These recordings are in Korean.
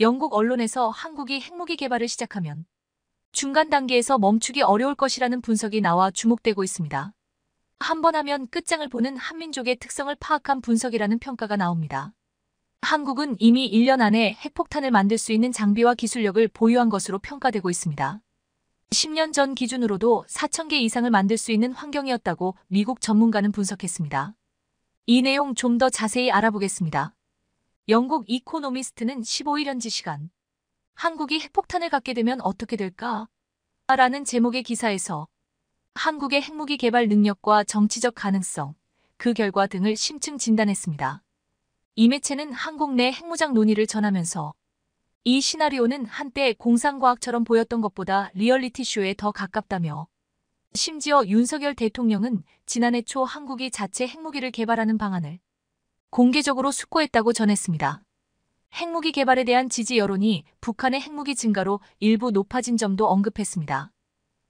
영국 언론에서 한국이 핵무기 개발을 시작하면 중간 단계에서 멈추기 어려울 것이라는 분석이 나와 주목되고 있습니다. 한번 하면 끝장을 보는 한민족의 특성을 파악한 분석이라는 평가가 나옵니다. 한국은 이미 1년 안에 핵폭탄을 만들 수 있는 장비와 기술력을 보유한 것으로 평가되고 있습니다. 10년 전 기준으로도 4,000개 이상을 만들 수 있는 환경이었다고 미국 전문가는 분석했습니다. 이 내용 좀 더 자세히 알아보겠습니다. 영국 이코노미스트는 15일 현지 시간 한국이 핵폭탄을 갖게 되면 어떻게 될까? 라는 제목의 기사에서 한국의 핵무기 개발 능력과 정치적 가능성, 그 결과 등을 심층 진단했습니다. 이 매체는 한국 내 핵무장 논의를 전하면서 이 시나리오는 한때 공상과학처럼 보였던 것보다 리얼리티쇼에 더 가깝다며 심지어 윤석열 대통령은 지난해 초 한국이 자체 핵무기를 개발하는 방안을 공개적으로 숙고했다고 전했습니다. 핵무기 개발에 대한 지지 여론이 북한의 핵무기 증가로 일부 높아진 점도 언급했습니다.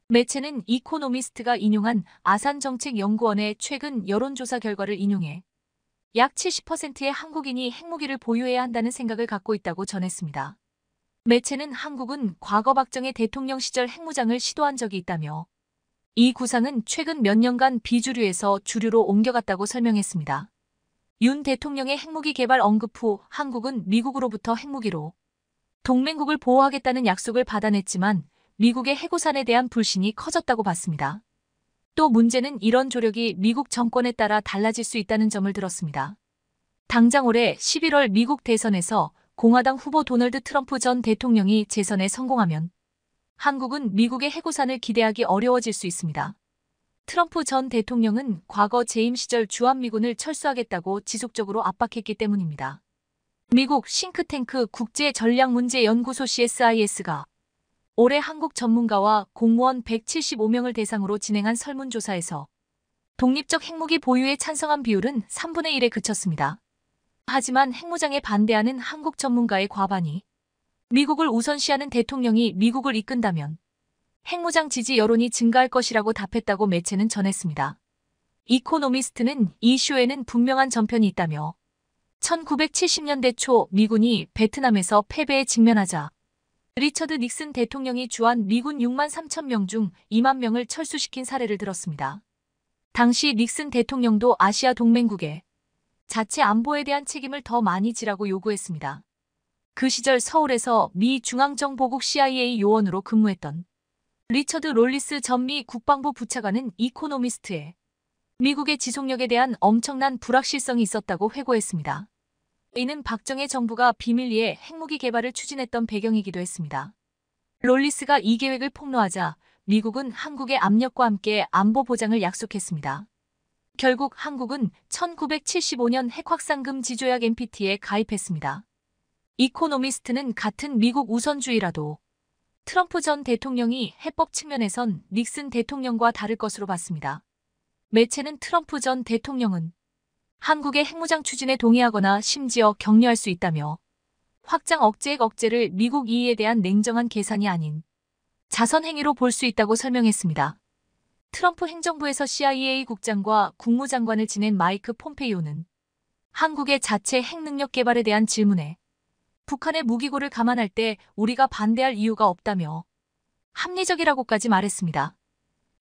매체는 이코노미스트가 인용한 아산정책연구원의 최근 여론조사 결과를 인용해 약 70%의 한국인이 핵무기를 보유해야 한다는 생각을 갖고 있다고 전했습니다. 매체는 한국은 과거 박정희 대통령 시절 핵무장을 시도한 적이 있다며 이 구상은 최근 몇 년간 비주류에서 주류로 옮겨갔다고 설명했습니다. 윤 대통령의 핵무기 개발 언급 후 한국은 미국으로부터 핵무기로 동맹국을 보호하겠다는 약속을 받아냈지만 미국의 해고산에 대한 불신이 커졌다고 봤습니다. 또 문제는 이런 조력이 미국 정권에 따라 달라질 수 있다는 점을 들었습니다. 당장 올해 11월 미국 대선에서 공화당 후보 도널드 트럼프 전 대통령이 재선에 성공하면 한국은 미국의 해고산을 기대하기 어려워질 수 있습니다. 트럼프 전 대통령은 과거 재임 시절 주한미군을 철수하겠다고 지속적으로 압박했기 때문입니다. 미국 싱크탱크 국제전략문제연구소 CSIS가 올해 한국 전문가와 공무원 175명을 대상으로 진행한 설문조사에서 독립적 핵무기 보유에 찬성한 비율은 3분의 1에 그쳤습니다. 하지만 핵무장에 반대하는 한국 전문가의 과반이 미국을 우선시하는 대통령이 미국을 이끈다면 핵무장 지지 여론이 증가할 것이라고 답했다고 매체는 전했습니다. 이코노미스트는 이슈에는 분명한 전편이 있다며 1970년대 초 미군이 베트남에서 패배에 직면하자 리처드 닉슨 대통령이 주한 미군 6만 3천 명 중 2만 명을 철수시킨 사례를 들었습니다. 당시 닉슨 대통령도 아시아 동맹국에 자체 안보에 대한 책임을 더 많이 지라고 요구했습니다. 그 시절 서울에서 미 중앙정보국 CIA 요원으로 근무했던 리처드 롤리스 전 미 국방부 부차관은 이코노미스트에 미국의 지속력에 대한 엄청난 불확실성이 있었다고 회고했습니다. 이는 박정희 정부가 비밀리에 핵무기 개발을 추진했던 배경이기도 했습니다. 롤리스가 이 계획을 폭로하자 미국은 한국의 압력과 함께 안보 보장을 약속했습니다. 결국 한국은 1975년 핵확산금 지조약 NPT에 가입했습니다. 이코노미스트는 같은 미국 우선주의라도 트럼프 전 대통령이 해법 측면에선 닉슨 대통령과 다를 것으로 봤습니다. 매체는 트럼프 전 대통령은 한국의 핵무장 추진에 동의하거나 심지어 격려할 수 있다며 확장 억제액 억제를 미국 이의에 대한 냉정한 계산이 아닌 자선 행위로 볼 수 있다고 설명했습니다. 트럼프 행정부에서 CIA 국장과 국무장관을 지낸 마이크 폼페이오는 한국의 자체 핵능력 개발에 대한 질문에 북한의 무기고를 감안할 때 우리가 반대할 이유가 없다며 합리적이라고까지 말했습니다.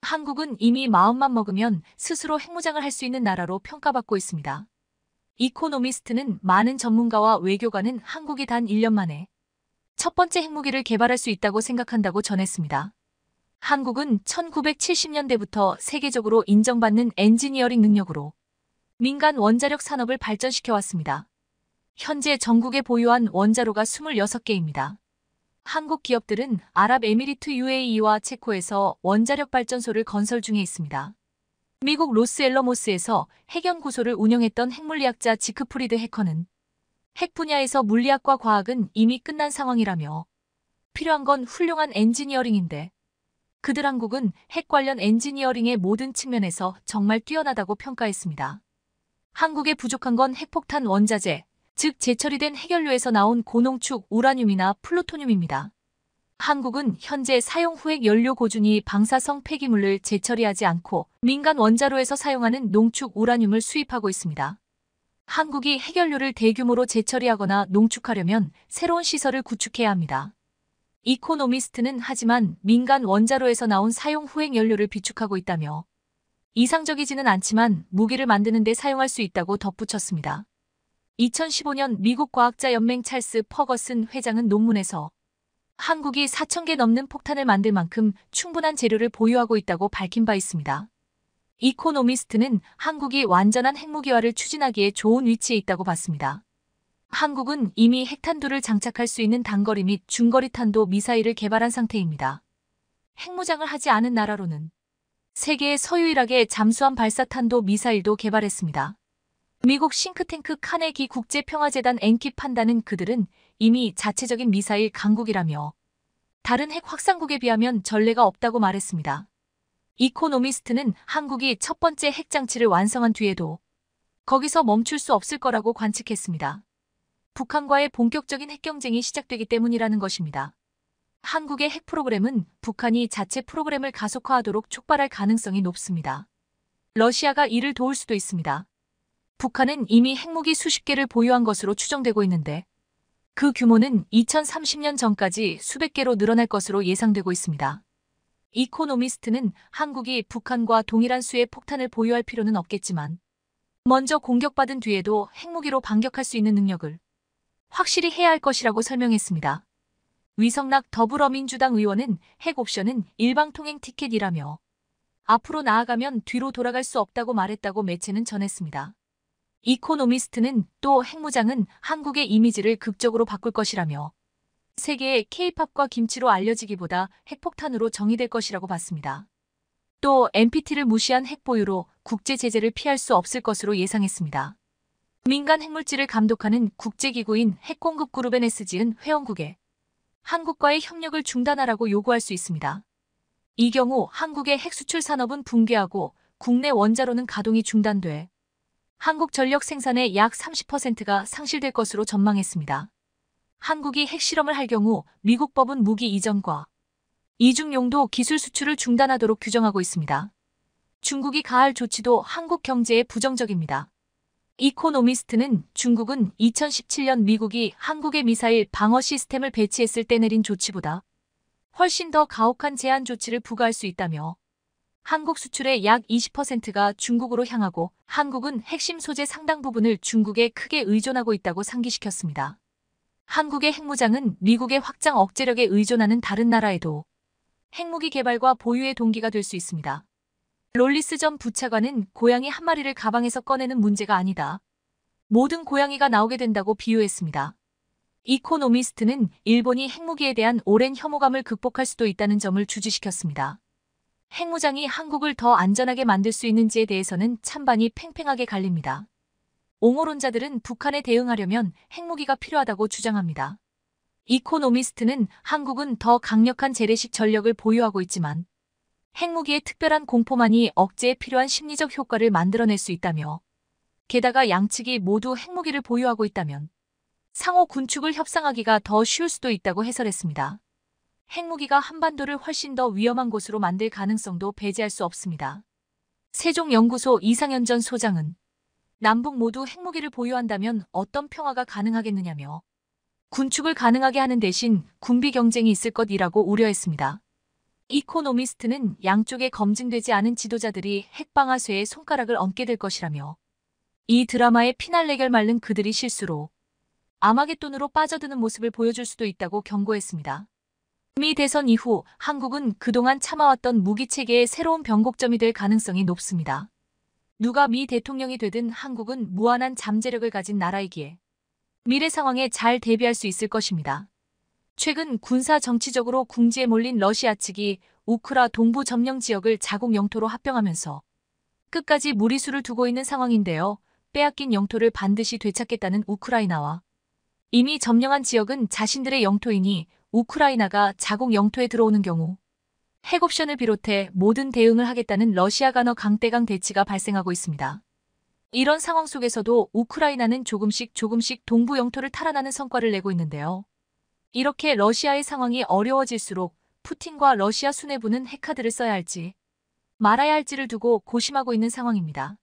한국은 이미 마음만 먹으면 스스로 핵무장을 할 수 있는 나라로 평가받고 있습니다. 이코노미스트는 많은 전문가와 외교관은 한국이 단 1년 만에 첫 번째 핵무기를 개발할 수 있다고 생각한다고 전했습니다. 한국은 1970년대부터 세계적으로 인정받는 엔지니어링 능력으로 민간 원자력 산업을 발전시켜왔습니다. 현재 전국에 보유한 원자로가 26개입니다. 한국 기업들은 아랍에미리트 UAE와 체코에서 원자력 발전소를 건설 중에 있습니다. 미국 로스엘러모스에서 핵연 구소를 운영했던 핵물리학자 지크프리드 해커는 핵 분야에서 물리학과 과학은 이미 끝난 상황이라며 필요한 건 훌륭한 엔지니어링인데 그들 한국은 핵 관련 엔지니어링의 모든 측면에서 정말 뛰어나다고 평가했습니다. 한국에 부족한 건 핵폭탄 원자재, 즉 제철이된 핵연료에서 나온 고농축 우라늄이나 플루토늄입니다. 한국은 현재 사용 후액 연료 고준이 방사성 폐기물을 재처리하지 않고 민간 원자로에서 사용하는 농축 우라늄을 수입하고 있습니다. 한국이 핵연료를 대규모로 재처리하거나 농축하려면 새로운 시설을 구축해야 합니다. 이코노미스트는 하지만 민간 원자로에서 나온 사용 후액 연료를 비축하고 있다며 이상적이지는 않지만 무기를 만드는 데 사용할 수 있다고 덧붙였습니다. 2015년 미국 과학자연맹 찰스 퍼거슨 회장은 논문에서 한국이 4,000개 넘는 폭탄을 만들 만큼 충분한 재료를 보유하고 있다고 밝힌 바 있습니다. 이코노미스트는 한국이 완전한 핵무기화를 추진하기에 좋은 위치에 있다고 봤습니다. 한국은 이미 핵탄두를 장착할 수 있는 단거리 및 중거리 탄도 미사일을 개발한 상태입니다. 핵무장을 하지 않은 나라로는 세계 의 서유일하게 잠수함 발사탄도 미사일도 개발했습니다. 미국 싱크탱크 카네기 국제평화재단 엔키 판단은 그들은 이미 자체적인 미사일 강국이라며 다른 핵 확산국에 비하면 전례가 없다고 말했습니다. 이코노미스트는 한국이 첫 번째 핵장치를 완성한 뒤에도 거기서 멈출 수 없을 거라고 관측했습니다. 북한과의 본격적인 핵경쟁이 시작되기 때문이라는 것입니다. 한국의 핵 프로그램은 북한이 자체 프로그램을 가속화하도록 촉발할 가능성이 높습니다. 러시아가 이를 도울 수도 있습니다. 북한은 이미 핵무기 수십 개를 보유한 것으로 추정되고 있는데 그 규모는 2030년 전까지 수백 개로 늘어날 것으로 예상되고 있습니다. 이코노미스트는 한국이 북한과 동일한 수의 폭탄을 보유할 필요는 없겠지만 먼저 공격받은 뒤에도 핵무기로 반격할 수 있는 능력을 확실히 해야 할 것이라고 설명했습니다. 위성락 더불어민주당 의원은 핵 옵션은 일방통행 티켓이라며 앞으로 나아가면 뒤로 돌아갈 수 없다고 말했다고 매체는 전했습니다. 이코노미스트는 또 핵무장은 한국의 이미지를 극적으로 바꿀 것이라며 세계의 케이팝과 김치로 알려지기보다 핵폭탄으로 정의될 것이라고 봤습니다. 또 NPT를 무시한 핵보유로 국제 제재를 피할 수 없을 것으로 예상했습니다. 민간 핵물질을 감독하는 국제기구인 핵공급 그룹 NSG은 회원국에 한국과의 협력을 중단하라고 요구할 수 있습니다. 이 경우 한국의 핵수출 산업은 붕괴하고 국내 원자로는 가동이 중단돼 한국 전력 생산의 약 30%가 상실될 것으로 전망했습니다. 한국이 핵실험을 할 경우 미국 법은 무기 이전과 이중용도 기술 수출을 중단하도록 규정하고 있습니다. 중국이 가할 조치도 한국 경제에 부정적입니다. 이코노미스트는 중국은 2017년 미국이 한국의 미사일 방어 시스템을 배치했을 때 내린 조치보다 훨씬 더 가혹한 제한 조치를 부과할 수 있다며 한국 수출의 약 20%가 중국으로 향하고 한국은 핵심 소재 상당 부분을 중국에 크게 의존하고 있다고 상기시켰습니다. 한국의 핵무장은 미국의 확장 억제력에 의존하는 다른 나라에도 핵무기 개발과 보유의 동기가 될 수 있습니다. 롤리스 전 부차관은 고양이 한 마리를 가방에서 꺼내는 문제가 아니다. 모든 고양이가 나오게 된다고 비유했습니다. 이코노미스트는 일본이 핵무기에 대한 오랜 혐오감을 극복할 수도 있다는 점을 주지시켰습니다. 핵무장이 한국을 더 안전하게 만들 수 있는지에 대해서는 찬반이 팽팽하게 갈립니다. 옹호론자들은 북한에 대응하려면 핵무기가 필요하다고 주장합니다. 이코노미스트는 한국은 더 강력한 재래식 전력을 보유하고 있지만 핵무기의 특별한 공포만이 억제에 필요한 심리적 효과를 만들어낼 수 있다며 게다가 양측이 모두 핵무기를 보유하고 있다면 상호 군축을 협상하기가 더 쉬울 수도 있다고 해설했습니다. 핵무기가 한반도를 훨씬 더 위험한 곳으로 만들 가능성도 배제할 수 없습니다. 세종연구소 이상현 전 소장은 남북 모두 핵무기를 보유한다면 어떤 평화가 가능하겠느냐며 군축을 가능하게 하는 대신 군비 경쟁이 있을 것이라고 우려했습니다. 이코노미스트는 양쪽에 검증되지 않은 지도자들이 핵방아쇠에 손가락을 얹게 될 것이라며 이 드라마의 피날레결 말른 그들이 실수로 아마겟 돈으로 빠져드는 모습을 보여줄 수도 있다고 경고했습니다. 미 대선 이후 한국은 그동안 참아왔던 무기체계의 새로운 변곡점이 될 가능성이 높습니다. 누가 미 대통령이 되든 한국은 무한한 잠재력을 가진 나라이기에 미래 상황에 잘 대비할 수 있을 것입니다. 최근 군사 정치적으로 궁지에 몰린 러시아 측이 우크라 동부 점령 지역을 자국 영토로 합병하면서 끝까지 무리수를 두고 있는 상황인데요. 빼앗긴 영토를 반드시 되찾겠다는 우크라이나와 이미 점령한 지역은 자신들의 영토이니 우크라이나가 자국 영토에 들어오는 경우 핵 옵션을 비롯해 모든 대응을 하겠다는 러시아 간어 강대강 대치가 발생하고 있습니다. 이런 상황 속에서도 우크라이나는 조금씩 조금씩 동부 영토를 탈환하는 성과를 내고 있는데요. 이렇게 러시아의 상황이 어려워질수록 푸틴과 러시아 수뇌부는 핵카드를 써야 할지 말아야 할지를 두고 고심하고 있는 상황입니다.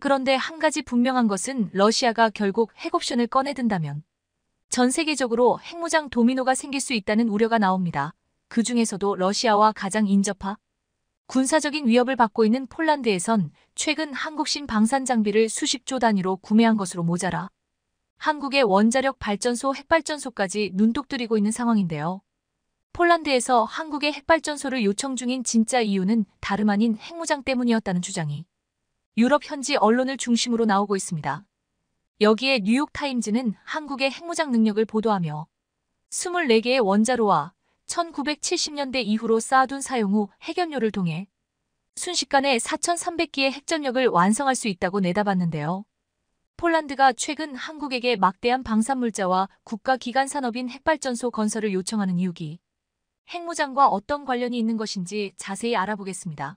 그런데 한 가지 분명한 것은 러시아가 결국 핵옵션을 꺼내든다면 전 세계적으로 핵무장 도미노가 생길 수 있다는 우려가 나옵니다. 그 중에서도 러시아와 가장 인접하 군사적인 위협을 받고 있는 폴란드에선 최근 한국신 방산 장비를 수십조 단위로 구매한 것으로 모자라 한국의 원자력 발전소 핵발전소까지 눈독 들이고 있는 상황인데요. 폴란드에서 한국의 핵발전소를 요청 중인 진짜 이유는 다름 아닌 핵무장 때문이었다는 주장이 유럽 현지 언론을 중심으로 나오고 있습니다. 여기에 뉴욕타임즈는 한국의 핵무장 능력을 보도하며 24개의 원자로와 1970년대 이후로 쌓아둔 사용 후 핵연료를 통해 순식간에 4,300기의 핵전력을 완성할 수 있다고 내다봤는데요. 폴란드가 최근 한국에게 막대한 방산물자와 국가기관 산업인 핵발전소 건설을 요청하는 이유기 핵무장과 어떤 관련이 있는 것인지 자세히 알아보겠습니다.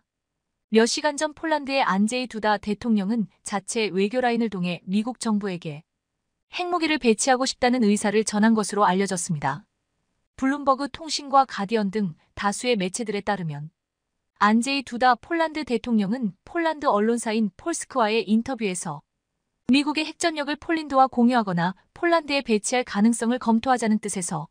몇 시간 전 폴란드의 안제이 두다 대통령은 자체 외교 라인을 통해 미국 정부에게 핵무기를 배치하고 싶다는 의사를 전한 것으로 알려졌습니다. 블룸버그 통신과 가디언 등 다수의 매체들에 따르면 안제이 두다 폴란드 대통령은 폴란드 언론사인 폴스크와의 인터뷰에서 미국의 핵전력을 폴란드와 공유하거나 폴란드에 배치할 가능성을 검토하자는 뜻에서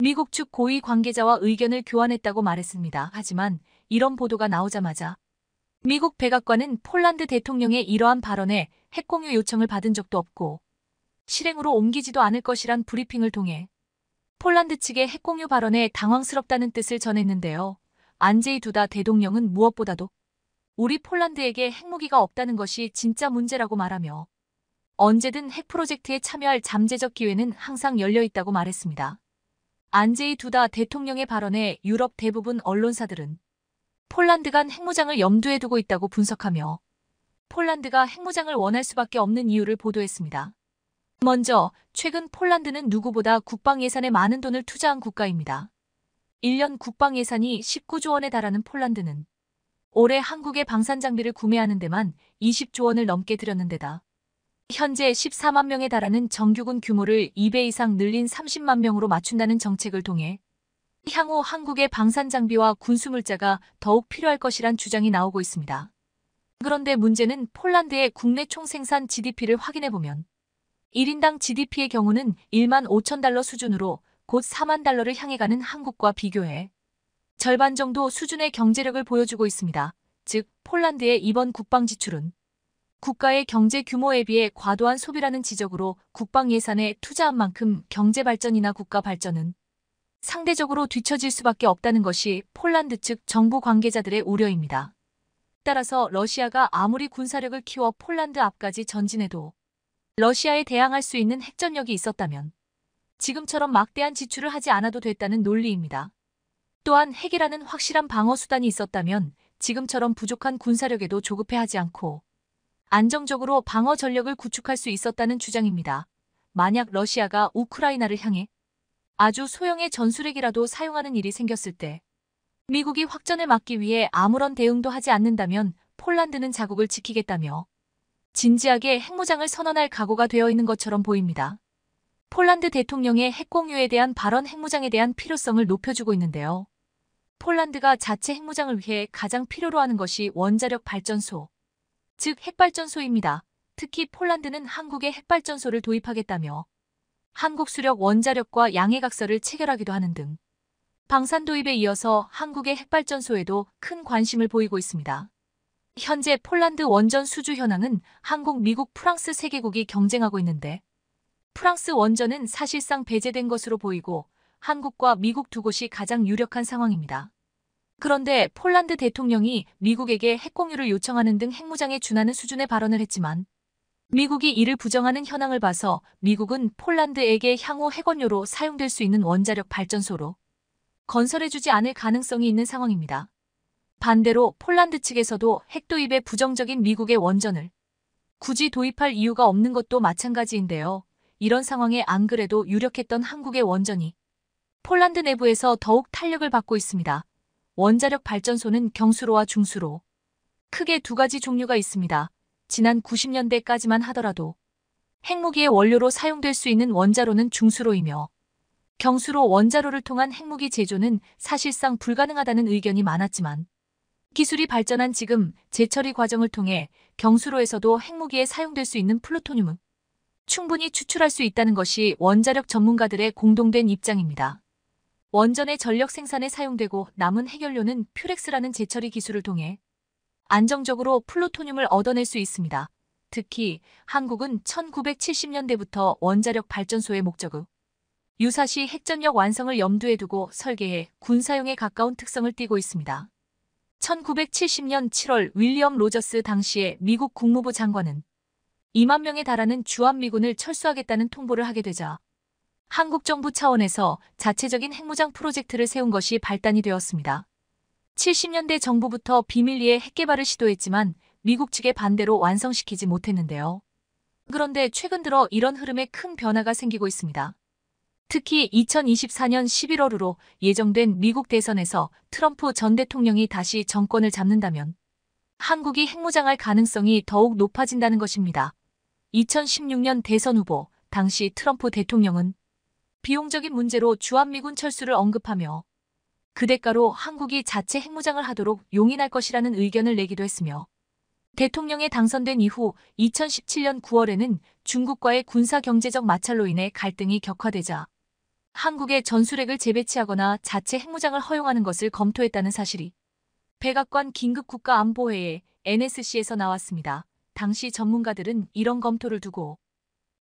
미국 측 고위 관계자와 의견을 교환했다고 말했습니다. 하지만 이런 보도가 나오자마자 미국 백악관은 폴란드 대통령의 이러한 발언에 핵공유 요청을 받은 적도 없고 실행으로 옮기지도 않을 것이란 브리핑을 통해 폴란드 측의 핵공유 발언에 당황스럽다는 뜻을 전했는데요. 안제이 두다 대통령은 무엇보다도 우리 폴란드에게 핵무기가 없다는 것이 진짜 문제라고 말하며 언제든 핵 프로젝트에 참여할 잠재적 기회는 항상 열려 있다고 말했습니다. 안제이 두다 대통령의 발언에 유럽 대부분 언론사들은 폴란드 간 핵무장을 염두에 두고 있다고 분석하며 폴란드가 핵무장을 원할 수밖에 없는 이유를 보도했습니다. 먼저 최근 폴란드는 누구보다 국방 예산에 많은 돈을 투자한 국가입니다. 1년 국방 예산이 19조 원에 달하는 폴란드는 올해 한국의 방산 장비를 구매하는 데만 20조 원을 넘게 들였는데다 현재 14만 명에 달하는 정규군 규모를 2배 이상 늘린 30만 명으로 맞춘다는 정책을 통해 향후 한국의 방산장비와 군수물자가 더욱 필요할 것이란 주장이 나오고 있습니다. 그런데 문제는 폴란드의 국내 총생산 GDP를 확인해보면 1인당 GDP의 경우는 1만 5천 달러 수준으로 곧 4만 달러를 향해 가는 한국과 비교해 절반 정도 수준의 경제력을 보여주고 있습니다. 즉, 폴란드의 이번 국방지출은 국가의 경제 규모에 비해 과도한 소비라는 지적으로 국방 예산에 투자한 만큼 경제 발전이나 국가 발전은 상대적으로 뒤처질 수밖에 없다는 것이 폴란드 측 정부 관계자들의 우려입니다. 따라서 러시아가 아무리 군사력을 키워 폴란드 앞까지 전진해도 러시아에 대항할 수 있는 핵전력이 있었다면 지금처럼 막대한 지출을 하지 않아도 됐다는 논리입니다. 또한 핵이라는 확실한 방어 수단이 있었다면 지금처럼 부족한 군사력에도 조급해하지 않고 안정적으로 방어 전력을 구축할 수 있었다는 주장입니다. 만약 러시아가 우크라이나를 향해 아주 소형의 전술핵이라도 사용하는 일이 생겼을 때 미국이 확전을 막기 위해 아무런 대응도 하지 않는다면 폴란드는 자국을 지키겠다며 진지하게 핵무장을 선언할 각오가 되어 있는 것처럼 보입니다. 폴란드 대통령의 핵공유에 대한 발언 핵무장에 대한 필요성을 높여주고 있는데요. 폴란드가 자체 핵무장을 위해 가장 필요로 하는 것이 원자력 발전소, 즉 핵발전소입니다. 특히 폴란드는 한국에 핵발전소를 도입하겠다며 한국 수력 원자력과 양해각서를 체결하기도 하는 등 방산 도입에 이어서 한국의 핵발전소에도 큰 관심을 보이고 있습니다. 현재 폴란드 원전 수주 현황은 한국, 미국, 프랑스 세 개국이 경쟁하고 있는데 프랑스 원전은 사실상 배제된 것으로 보이고 한국과 미국 두 곳이 가장 유력한 상황입니다. 그런데 폴란드 대통령이 미국에게 핵공유를 요청하는 등 핵무장에 준하는 수준의 발언을 했지만 미국이 이를 부정하는 현황을 봐서 미국은 폴란드에게 향후 핵원료로 사용될 수 있는 원자력 발전소로 건설해주지 않을 가능성이 있는 상황입니다. 반대로 폴란드 측에서도 핵 도입에 부정적인 미국의 원전을 굳이 도입할 이유가 없는 것도 마찬가지인데요. 이런 상황에 안 그래도 유력했던 한국의 원전이 폴란드 내부에서 더욱 탄력을 받고 있습니다. 원자력 발전소는 경수로와 중수로 크게 두 가지 종류가 있습니다. 지난 90년대까지만 하더라도 핵무기의 원료로 사용될 수 있는 원자로는 중수로이며 경수로 원자로를 통한 핵무기 제조는 사실상 불가능하다는 의견이 많았지만 기술이 발전한 지금 재처리 과정을 통해 경수로에서도 핵무기에 사용될 수 있는 플루토늄은 충분히 추출할 수 있다는 것이 원자력 전문가들의 공동된 입장입니다. 원전의 전력 생산에 사용되고 남은 해결료는 퓨렉스라는 재처리 기술을 통해 안정적으로 플루토늄을 얻어낼 수 있습니다. 특히 한국은 1970년대부터 원자력 발전소의 목적을 유사시 핵전력 완성을 염두에 두고 설계해 군사용에 가까운 특성을 띠고 있습니다. 1970년 7월 윌리엄 로저스 당시의 미국 국무부 장관은 2만 명에 달하는 주한미군을 철수하겠다는 통보를 하게 되자 한국 정부 차원에서 자체적인 핵무장 프로젝트를 세운 것이 발단이 되었습니다. 70년대 정부부터 비밀리에 핵개발을 시도했지만 미국 측의 반대로 완성시키지 못했는데요. 그런데 최근 들어 이런 흐름에 큰 변화가 생기고 있습니다. 특히 2024년 11월으로 예정된 미국 대선에서 트럼프 전 대통령이 다시 정권을 잡는다면 한국이 핵무장할 가능성이 더욱 높아진다는 것입니다. 2016년 대선 후보 당시 트럼프 대통령은 비용적인 문제로 주한미군 철수를 언급하며 그 대가로 한국이 자체 핵무장을 하도록 용인할 것이라는 의견을 내기도 했으며 대통령에 당선된 이후 2017년 9월에는 중국과의 군사경제적 마찰로 인해 갈등이 격화되자 한국의 전술핵을 재배치하거나 자체 핵무장을 허용하는 것을 검토했다는 사실이 백악관 긴급국가안보회의 NSC에서 나왔습니다. 당시 전문가들은 이런 검토를 두고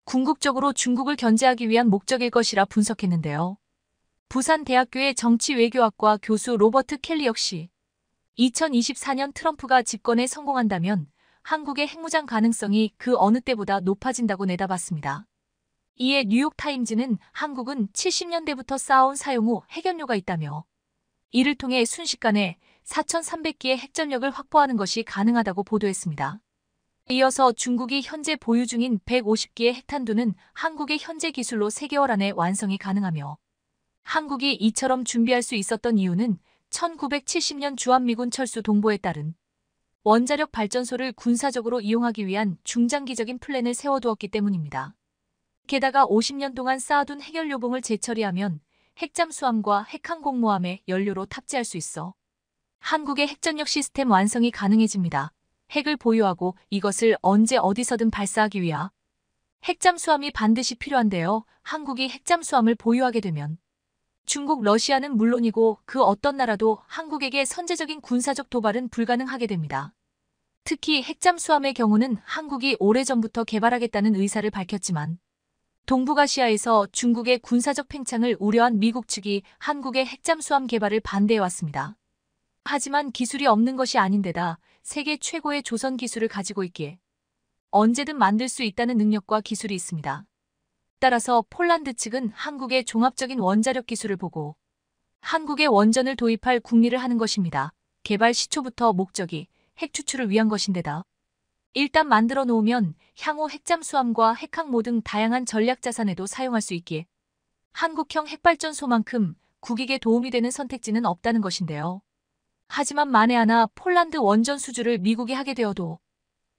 궁극적으로 중국을 견제하기 위한 목적일 것이라 분석했는데요. 부산대학교의 정치외교학과 교수 로버트 켈리 역시 2024년 트럼프가 집권에 성공한다면 한국의 핵무장 가능성이 그 어느 때보다 높아진다고 내다봤습니다. 이에 뉴욕타임즈는 한국은 70년대부터 쌓아온 사용 후 핵연료가 있다며 이를 통해 순식간에 4,300기의 핵전력을 확보하는 것이 가능하다고 보도했습니다. 이어서 중국이 현재 보유 중인 150기의 핵탄두는 한국의 현재 기술로 3개월 안에 완성이 가능하며 한국이 이처럼 준비할 수 있었던 이유는 1970년 주한미군 철수 동보에 따른 원자력 발전소를 군사적으로 이용하기 위한 중장기적인 플랜을 세워두었기 때문입니다. 게다가 50년 동안 쌓아둔 핵연료 봉을 재처리하면 핵잠수함과 핵항공모함에 연료로 탑재할 수 있어 한국의 핵전력 시스템 완성이 가능해집니다. 핵을 보유하고 이것을 언제 어디서든 발사하기 위하 핵잠수함이 반드시 필요한데요. 한국이 핵잠수함을 보유하게 되면 중국, 러시아는 물론이고 그 어떤 나라도 한국에게 선제적인 군사적 도발은 불가능하게 됩니다. 특히 핵잠수함의 경우는 한국이 오래전부터 개발하겠다는 의사를 밝혔지만 동북아시아에서 중국의 군사적 팽창을 우려한 미국 측이 한국의 핵잠수함 개발을 반대해왔습니다. 하지만 기술이 없는 것이 아닌데다 세계 최고의 조선 기술을 가지고 있기에 언제든 만들 수 있다는 능력과 기술이 있습니다. 따라서 폴란드 측은 한국의 종합적인 원자력 기술을 보고 한국의 원전을 도입할 국리를 하는 것입니다. 개발 시초부터 목적이 핵 추출을 위한 것인데다. 일단 만들어 놓으면 향후 핵잠 수함과 핵항모 등 다양한 전략 자산에도 사용할 수 있기에 한국형 핵발전소만큼 국익에 도움이 되는 선택지는 없다는 것인데요. 하지만 만에 하나 폴란드 원전 수주를 미국이 하게 되어도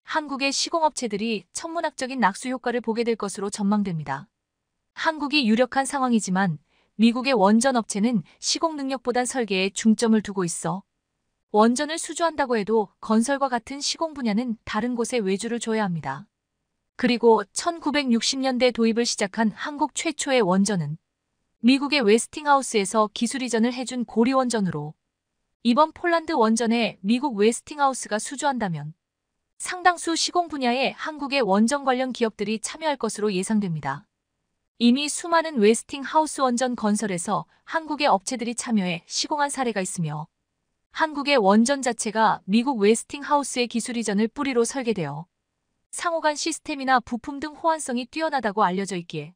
한국의 시공업체들이 천문학적인 낙수 효과를 보게 될 것으로 전망됩니다. 한국이 유력한 상황이지만 미국의 원전 업체는 시공 능력보단 설계에 중점을 두고 있어 원전을 수주한다고 해도 건설과 같은 시공 분야는 다른 곳에 외주를 줘야 합니다. 그리고 1960년대 도입을 시작한 한국 최초의 원전은 미국의 웨스팅하우스에서 기술 이전을 해준 고리 원전으로 이번 폴란드 원전에 미국 웨스팅하우스가 수주한다면 상당수 시공 분야에 한국의 원전 관련 기업들이 참여할 것으로 예상됩니다. 이미 수많은 웨스팅하우스 원전 건설에서 한국의 업체들이 참여해 시공한 사례가 있으며 한국의 원전 자체가 미국 웨스팅하우스의 기술 이전을 뿌리로 설계되어 상호간 시스템이나 부품 등 호환성이 뛰어나다고 알려져 있기에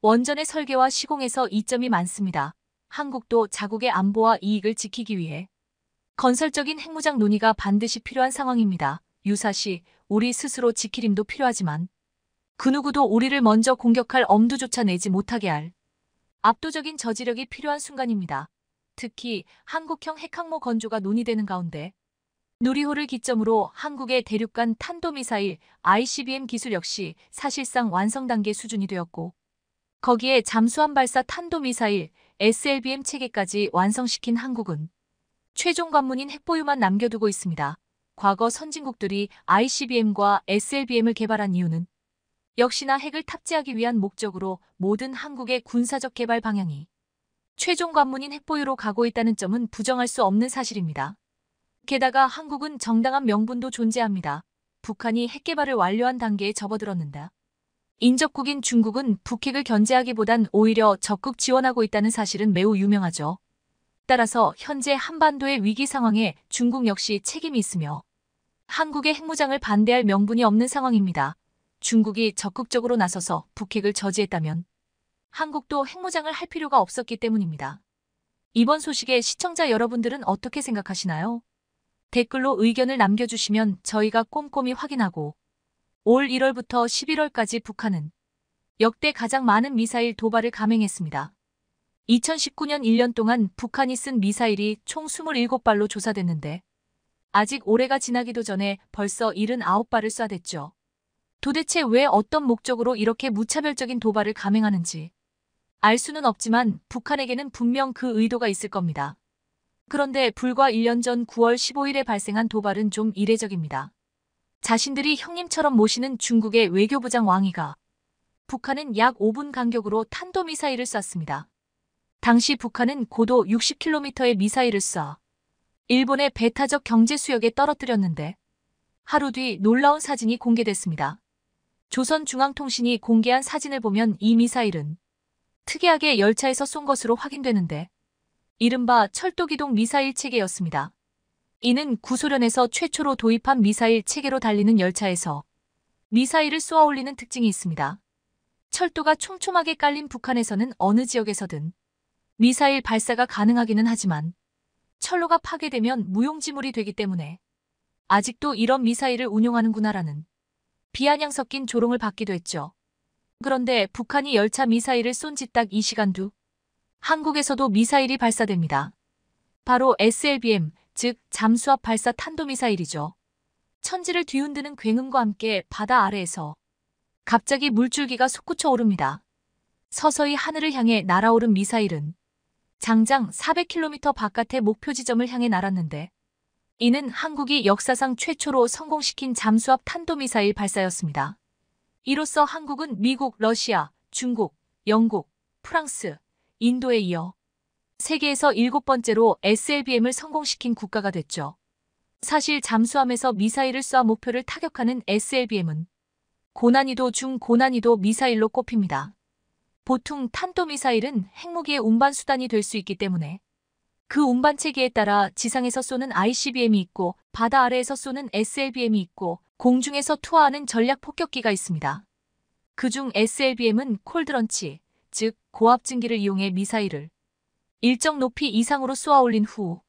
원전의 설계와 시공에서 이점이 많습니다. 한국도 자국의 안보와 이익을 지키기 위해 건설적인 핵무장 논의가 반드시 필요한 상황입니다. 유사시 우리 스스로 지킬 힘도 필요하지만 그 누구도 우리를 먼저 공격할 엄두조차 내지 못하게 할 압도적인 저지력이 필요한 순간입니다. 특히 한국형 핵항모 건조가 논의되는 가운데 누리호를 기점으로 한국의 대륙간 탄도미사일 ICBM 기술 역시 사실상 완성 단계 수준이 되었고 거기에 잠수함 발사 탄도미사일 SLBM 체계까지 완성시킨 한국은 최종 관문인 핵보유만 남겨두고 있습니다. 과거 선진국들이 ICBM과 SLBM을 개발한 이유는 역시나 핵을 탑재하기 위한 목적으로 모든 한국의 군사적 개발 방향이 최종 관문인 핵보유로 가고 있다는 점은 부정할 수 없는 사실입니다. 게다가 한국은 정당한 명분도 존재합니다. 북한이 핵개발을 완료한 단계에 접어들었는다. 인접국인 중국은 북핵을 견제하기보단 오히려 적극 지원하고 있다는 사실은 매우 유명하죠. 따라서 현재 한반도의 위기 상황에 중국 역시 책임이 있으며 한국의 핵무장을 반대할 명분이 없는 상황입니다. 중국이 적극적으로 나서서 북핵을 저지했다면 한국도 핵무장을 할 필요가 없었기 때문입니다. 이번 소식에 시청자 여러분들은 어떻게 생각하시나요? 댓글로 의견을 남겨주시면 저희가 꼼꼼히 확인하고 올 1월부터 11월까지 북한은 역대 가장 많은 미사일 도발을 감행했습니다. 2019년 1년 동안 북한이 쓴 미사일이 총 27발로 조사됐는데 아직 올해가 지나기도 전에 벌써 79발을 쏴댔죠. 도대체 왜 어떤 목적으로 이렇게 무차별적인 도발을 감행하는지 알 수는 없지만 북한에게는 분명 그 의도가 있을 겁니다. 그런데 불과 1년 전 9월 15일에 발생한 도발은 좀 이례적입니다. 자신들이 형님처럼 모시는 중국의 외교부장 왕이가 북한은 약 5분 간격으로 탄도미사일을 쐈습니다. 당시 북한은 고도 60km의 미사일을 쏴 일본의 배타적 경제수역에 떨어뜨렸는데 하루 뒤 놀라운 사진이 공개됐습니다. 조선중앙통신이 공개한 사진을 보면 이 미사일은 특이하게 열차에서 쏜 것으로 확인되는데 이른바 철도기동 미사일 체계였습니다. 이는 구소련에서 최초로 도입한 미사일 체계로 달리는 열차에서 미사일을 쏘아 올리는 특징이 있습니다. 철도가 촘촘하게 깔린 북한에서는 어느 지역에서든 미사일 발사가 가능하기는 하지만 철로가 파괴되면 무용지물이 되기 때문에 아직도 이런 미사일을 운용하는구나라는 비아냥 섞인 조롱을 받기도 했죠. 그런데 북한이 열차 미사일을 쏜 짓 딱 이 시간 두 한국에서도 미사일이 발사됩니다. 바로 SLBM, 즉 잠수압 발사 탄도미사일이죠. 천지를 뒤흔드는 굉음과 함께 바다 아래에서 갑자기 물줄기가 솟구쳐 오릅니다. 서서히 하늘을 향해 날아오른 미사일은 장장 400km 바깥의 목표 지점을 향해 날았는데 이는 한국이 역사상 최초로 성공시킨 잠수함 탄도미사일 발사였습니다. 이로써 한국은 미국, 러시아, 중국, 영국, 프랑스, 인도에 이어 세계에서 일곱 번째로 SLBM을 성공시킨 국가가 됐죠. 사실 잠수함에서 미사일을 쏴 목표를 타격하는 SLBM은 고난이도 중 고난이도 미사일로 꼽힙니다. 보통 탄도미사일은 핵무기의 운반수단이 될 수 있기 때문에 그 운반 체계에 따라 지상에서 쏘는 ICBM이 있고 바다 아래에서 쏘는 SLBM이 있고 공중에서 투하하는 전략 폭격기가 있습니다. 그중 SLBM은 콜드런치, 즉 고압 증기를 이용해 미사일을 일정 높이 이상으로 쏘아 올린 후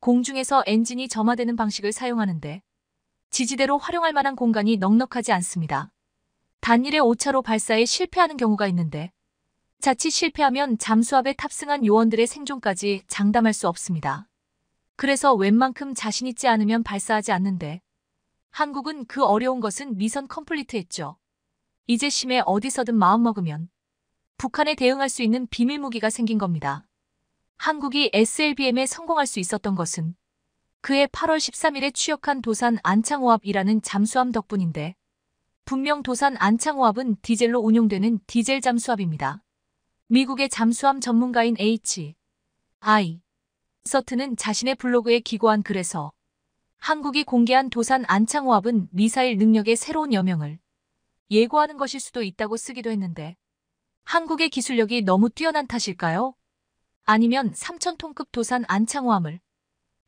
공중에서 엔진이 점화되는 방식을 사용하는데 지지대로 활용할 만한 공간이 넉넉하지 않습니다. 단일의 오차로 발사에 실패하는 경우가 있는데 자칫 실패하면 잠수함에 탑승한 요원들의 생존까지 장담할 수 없습니다. 그래서 웬만큼 자신 있지 않으면 발사하지 않는데 한국은 그 어려운 것은 미선 컴플리트했죠. 이제 심해 어디서든 마음먹으면 북한에 대응할 수 있는 비밀 무기가 생긴 겁니다. 한국이 SLBM에 성공할 수 있었던 것은 그해 8월 13일에 취역한 도산 안창호합이라는 잠수함 덕분인데 분명 도산 안창호합은 디젤로 운용되는 디젤 잠수합입니다 미국의 잠수함 전문가인 H. I. 서트는 자신의 블로그에 기고한 글에서 한국이 공개한 도산 안창호합은 미사일 능력의 새로운 여명을 예고하는 것일 수도 있다고 쓰기도 했는데 한국의 기술력이 너무 뛰어난 탓일까요? 아니면 3천톤급 도산 안창호함을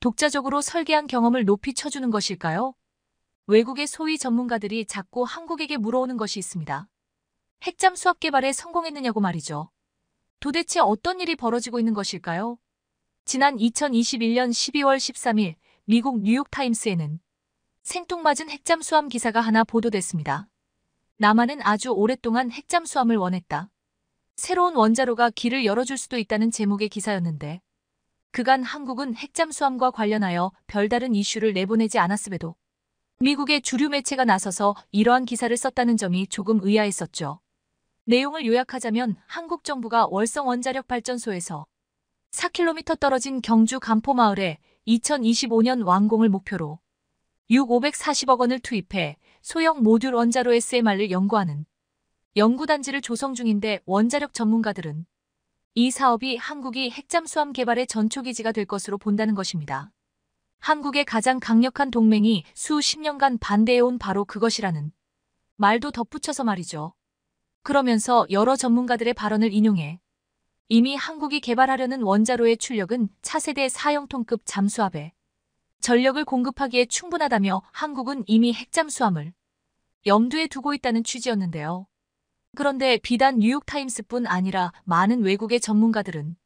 독자적으로 설계한 경험을 높이 쳐주는 것일까요? 외국의 소위 전문가들이 자꾸 한국에게 물어오는 것이 있습니다. 핵잠수합 개발에 성공했느냐고 말이죠. 도대체 어떤 일이 벌어지고 있는 것일까요? 지난 2021년 12월 13일 미국 뉴욕타임스에는 생뚱맞은 핵잠수함 기사가 하나 보도됐습니다. 남한은 아주 오랫동안 핵잠수함을 원했다. 새로운 원자로가 길을 열어줄 수도 있다는 제목의 기사였는데 그간 한국은 핵잠수함과 관련하여 별다른 이슈를 내보내지 않았음에도 미국의 주류 매체가 나서서 이러한 기사를 썼다는 점이 조금 의아했었죠. 내용을 요약하자면 한국 정부가 월성 원자력 발전소에서 4km 떨어진 경주 간포마을에 2025년 완공을 목표로 6 540억 원을 투입해 소형 모듈 원자로 SMR을 연구하는 연구단지를 조성 중인데 원자력 전문가들은 이 사업이 한국이 핵잠수함 개발의 전초기지가 될 것으로 본다는 것입니다. 한국의 가장 강력한 동맹이 수십 년간 반대해온 바로 그것이라는 말도 덧붙여서 말이죠. 그러면서 여러 전문가들의 발언을 인용해 이미 한국이 개발하려는 원자로의 출력은 차세대 사형통급 잠수함에 전력을 공급하기에 충분하다며 한국은 이미 핵잠수함을 염두에 두고 있다는 취지였는데요. 그런데 비단 뉴욕타임스뿐 아니라 많은 외국의 전문가들은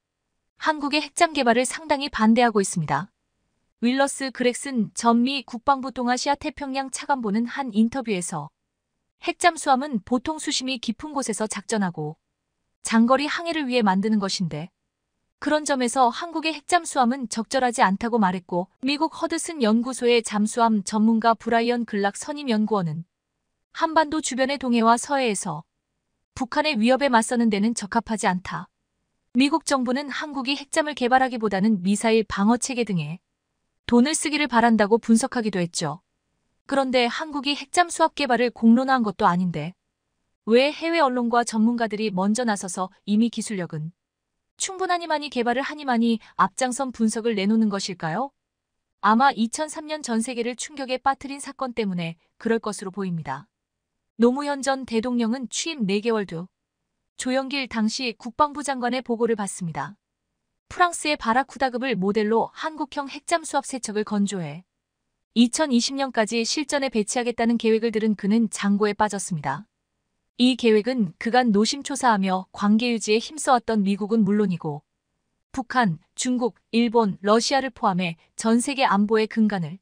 한국의 핵잠 개발을 상당히 반대하고 있습니다. 윌러스 그렉슨 전미 국방부 동아시아 태평양 차관보는 한 인터뷰에서 핵잠수함은 보통 수심이 깊은 곳에서 작전하고 장거리 항해를 위해 만드는 것인데 그런 점에서 한국의 핵잠수함은 적절하지 않다고 말했고 미국 허드슨 연구소의 잠수함 전문가 브라이언 글락 선임 연구원은 한반도 주변의 동해와 서해에서 북한의 위협에 맞서는 데는 적합하지 않다. 미국 정부는 한국이 핵잠을 개발하기보다는 미사일 방어체계 등에 돈을 쓰기를 바란다고 분석하기도 했죠. 그런데 한국이 핵잠 수압 개발을 공론화한 것도 아닌데 왜 해외 언론과 전문가들이 먼저 나서서 이미 기술력은 충분하니만이 개발을 하니만이 앞장선 분석을 내놓는 것일까요? 아마 2003년 전 세계를 충격에 빠뜨린 사건 때문에 그럴 것으로 보입니다. 노무현 전 대통령은 취임 4개월 뒤 조영길 당시 국방부 장관의 보고를 받습니다. 프랑스의 바라쿠다급을 모델로 한국형 핵잠수압 세척을 건조해 2020년까지 실전에 배치하겠다는 계획을 들은 그는 장고에 빠졌습니다. 이 계획은 그간 노심초사하며 관계 유지에 힘써왔던 미국은 물론이고 북한, 중국, 일본, 러시아를 포함해 전 세계 안보의 근간을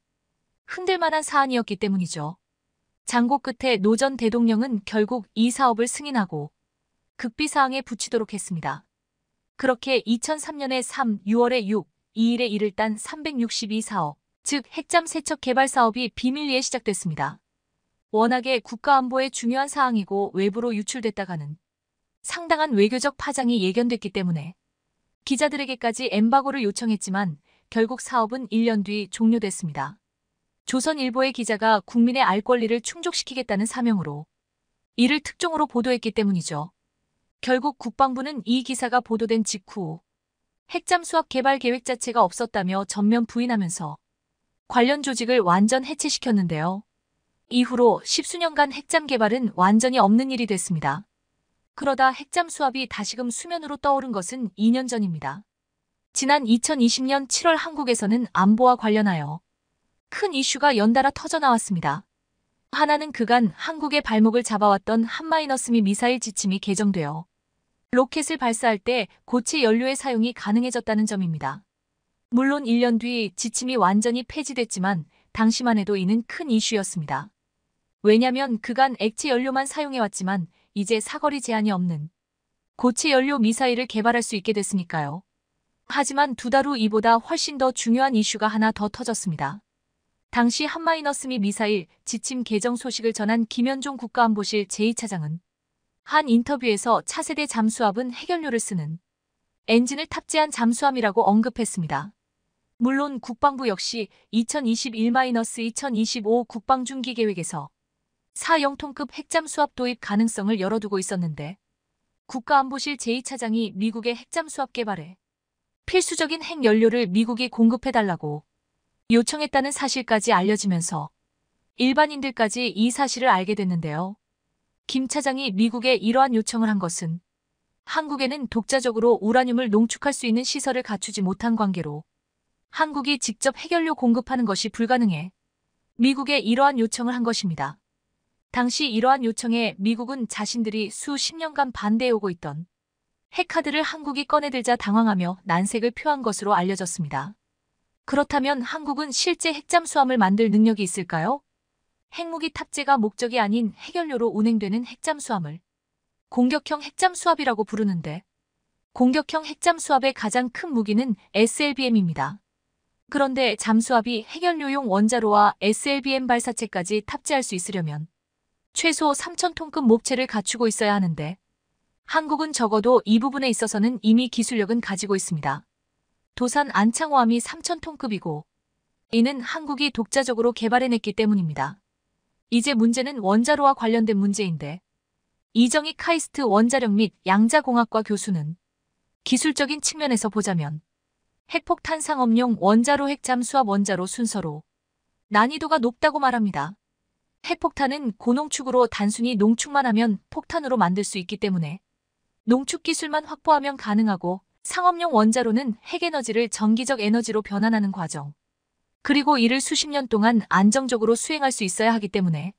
흔들만한 사안이었기 때문이죠. 장고 끝에 노 전 대통령은 결국 이 사업을 승인하고 극비사항에 붙이도록 했습니다. 그렇게 2003년에 3, 6월에 6, 2일에 1을 딴 362 사업. 즉 핵잠 세척 개발 사업이 비밀리에 시작됐습니다. 워낙에 국가안보에 중요한 사항이고 외부로 유출됐다가는 상당한 외교적 파장이 예견됐기 때문에 기자들에게까지 엠바고를 요청했지만 결국 사업은 1년 뒤 종료됐습니다. 조선일보의 기자가 국민의 알 권리를 충족시키겠다는 사명으로 이를 특종으로 보도했기 때문이죠. 결국 국방부는 이 기사가 보도된 직후 핵잠 수학 개발 계획 자체가 없었다며 전면 부인하면서 관련 조직을 완전 해체시켰는데요. 이후로 십수년간 핵잠 개발은 완전히 없는 일이 됐습니다. 그러다 핵잠 수압이 다시금 수면으로 떠오른 것은 2년 전입니다. 지난 2020년 7월 한국에서는 안보와 관련하여 큰 이슈가 연달아 터져나왔습니다. 하나는 그간 한국의 발목을 잡아왔던 한마이너스미 미사일 지침이 개정되어 로켓을 발사할 때 고체 연료의 사용이 가능해졌다는 점입니다. 물론 1년 뒤 지침이 완전히 폐지됐지만 당시만 해도 이는 큰 이슈였습니다. 왜냐면 그간 액체 연료만 사용해왔지만 이제 사거리 제한이 없는 고체 연료 미사일을 개발할 수 있게 됐으니까요. 하지만 두 달 후 이보다 훨씬 더 중요한 이슈가 하나 더 터졌습니다. 당시 한마이너스미 미사일 지침 개정 소식을 전한 김현종 국가안보실 제2차장은 한 인터뷰에서 차세대 잠수함은 해결료를 쓰는 엔진을 탑재한 잠수함이라고 언급했습니다. 물론 국방부 역시 2021-2025 국방중기계획에서 4영통급 핵잠 수합 도입 가능성을 열어두고 있었는데 국가안보실 제2차장이 미국의 핵잠 수합 개발에 필수적인 핵연료를 미국이 공급해달라고 요청했다는 사실까지 알려지면서 일반인들까지 이 사실을 알게 됐는데요. 김 차장이 미국에 이러한 요청을 한 것은 한국에는 독자적으로 우라늄을 농축할 수 있는 시설을 갖추지 못한 관계로 한국이 직접 해결료 공급하는 것이 불가능해 미국에 이러한 요청을 한 것입니다. 당시 이러한 요청에 미국은 자신들이 수십 년간 반대해오고 있던 핵카드를 한국이 꺼내들자 당황하며 난색을 표한 것으로 알려졌습니다. 그렇다면 한국은 실제 핵잠수함을 만들 능력이 있을까요? 핵무기 탑재가 목적이 아닌 해결료로 운행되는 핵잠수함을 공격형 핵잠수함이라고 부르는데 공격형 핵잠수함의 가장 큰 무기는 SLBM입니다. 그런데 잠수압이 해결료용 원자로와 SLBM 발사체까지 탑재할 수 있으려면 최소 3,000톤급 목체를 갖추고 있어야 하는데 한국은 적어도 이 부분에 있어서는 이미 기술력은 가지고 있습니다. 도산 안창호함이 3,000톤급이고 이는 한국이 독자적으로 개발해냈기 때문입니다. 이제 문제는 원자로와 관련된 문제인데 이정희 카이스트 원자력 및 양자공학과 교수는 기술적인 측면에서 보자면 핵폭탄 상업용 원자로 핵잠 수압 원자로 순서로 난이도가 높다고 말합니다. 핵폭탄은 고농축으로 단순히 농축만 하면 폭탄으로 만들 수 있기 때문에 농축 기술만 확보하면 가능하고 상업용 원자로는 핵에너지를 전기적 에너지로 변환하는 과정 그리고 이를 수십 년 동안 안정적으로 수행할 수 있어야 하기 때문에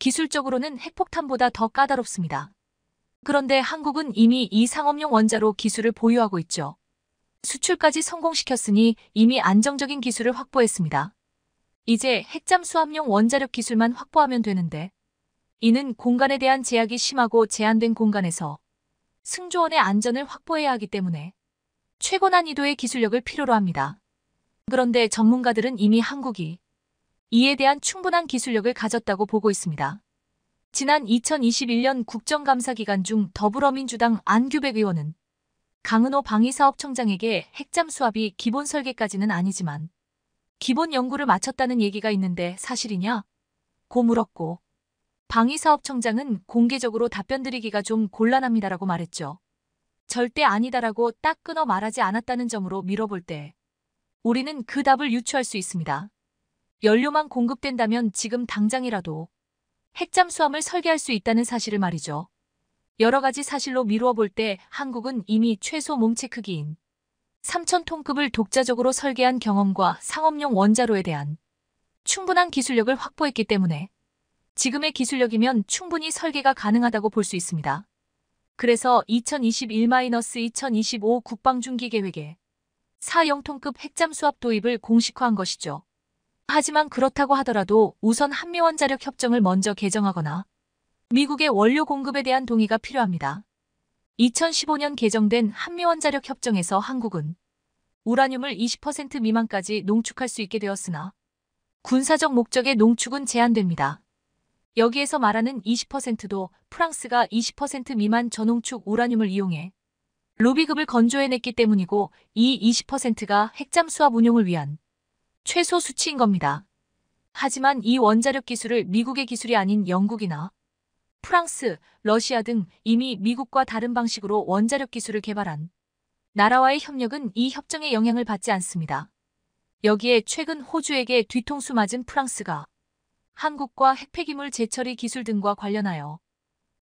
기술적으로는 핵폭탄보다 더 까다롭습니다. 그런데 한국은 이미 이 상업용 원자로 기술을 보유하고 있죠. 수출까지 성공시켰으니 이미 안정적인 기술을 확보했습니다. 이제 핵잠 수압용 원자력 기술만 확보하면 되는데 이는 공간에 대한 제약이 심하고 제한된 공간에서 승조원의 안전을 확보해야 하기 때문에 최고 난이도의 기술력을 필요로 합니다. 그런데 전문가들은 이미 한국이 이에 대한 충분한 기술력을 가졌다고 보고 있습니다. 지난 2021년 국정감사 기간 중 더불어민주당 안규백 의원은 강은호 방위사업청장에게 핵잠 수합이 기본 설계까지는 아니지만 기본 연구를 마쳤다는 얘기가 있는데 사실이냐? 고 물었고 방위사업청장은 공개적으로 답변드리기가 좀 곤란합니다라고 말했죠. 절대 아니다라고 딱 끊어 말하지 않았다는 점으로 밀어볼 때 우리는 그 답을 유추할 수 있습니다. 연료만 공급된다면 지금 당장이라도 핵잠수함을 설계할 수 있다는 사실을 말이죠. 여러 가지 사실로 미루어 볼 때 한국은 이미 최소 몸체 크기인 3,000톤급을 독자적으로 설계한 경험과 상업용 원자로에 대한 충분한 기술력을 확보했기 때문에 지금의 기술력이면 충분히 설계가 가능하다고 볼 수 있습니다. 그래서 2021-2025 국방중기 계획에 4영통급 핵잠수함 도입을 공식화한 것이죠. 하지만 그렇다고 하더라도 우선 한미원자력 협정을 먼저 개정하거나 미국의 원료 공급에 대한 동의가 필요합니다. 2015년 개정된 한미원자력 협정에서 한국은 우라늄을 20% 미만까지 농축할 수 있게 되었으나 군사적 목적의 농축은 제한됩니다. 여기에서 말하는 20%도 프랑스가 20% 미만 저농축 우라늄을 이용해 로비급을 건조해냈기 때문이고 이 20%가 핵잠 수압 운용을 위한 최소 수치인 겁니다. 하지만 이 원자력 기술을 미국의 기술이 아닌 영국이나 프랑스, 러시아 등 이미 미국과 다른 방식으로 원자력 기술을 개발한 나라와의 협력은 이협정에 영향을 받지 않습니다. 여기에 최근 호주에게 뒤통수 맞은 프랑스가 한국과 핵폐기물 재처리 기술 등과 관련하여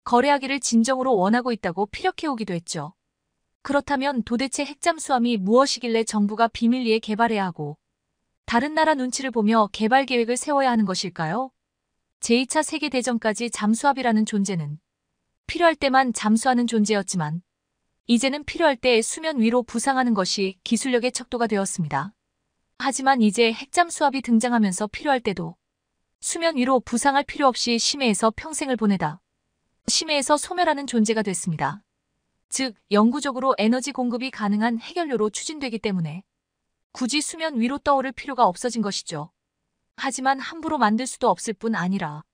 거래하기를 진정으로 원하고 있다고 피력해오기도 했죠. 그렇다면 도대체 핵잠수함이 무엇이길래 정부가 비밀리에 개발해야 하고 다른 나라 눈치를 보며 개발 계획을 세워야 하는 것일까요? 제2차 세계대전까지 잠수합이라는 존재는 필요할 때만 잠수하는 존재였지만 이제는 필요할 때 수면 위로 부상하는 것이 기술력의 척도가 되었습니다. 하지만 이제 핵잠수합이 등장하면서 필요할 때도 수면 위로 부상할 필요 없이 심해에서 평생을 보내다 심해에서 소멸하는 존재가 됐습니다. 즉, 영구적으로 에너지 공급이 가능한 해결료로 추진되기 때문에 굳이 수면 위로 떠오를 필요가 없어진 것이죠. 하지만 함부로 만들 수도 없을 뿐 아니라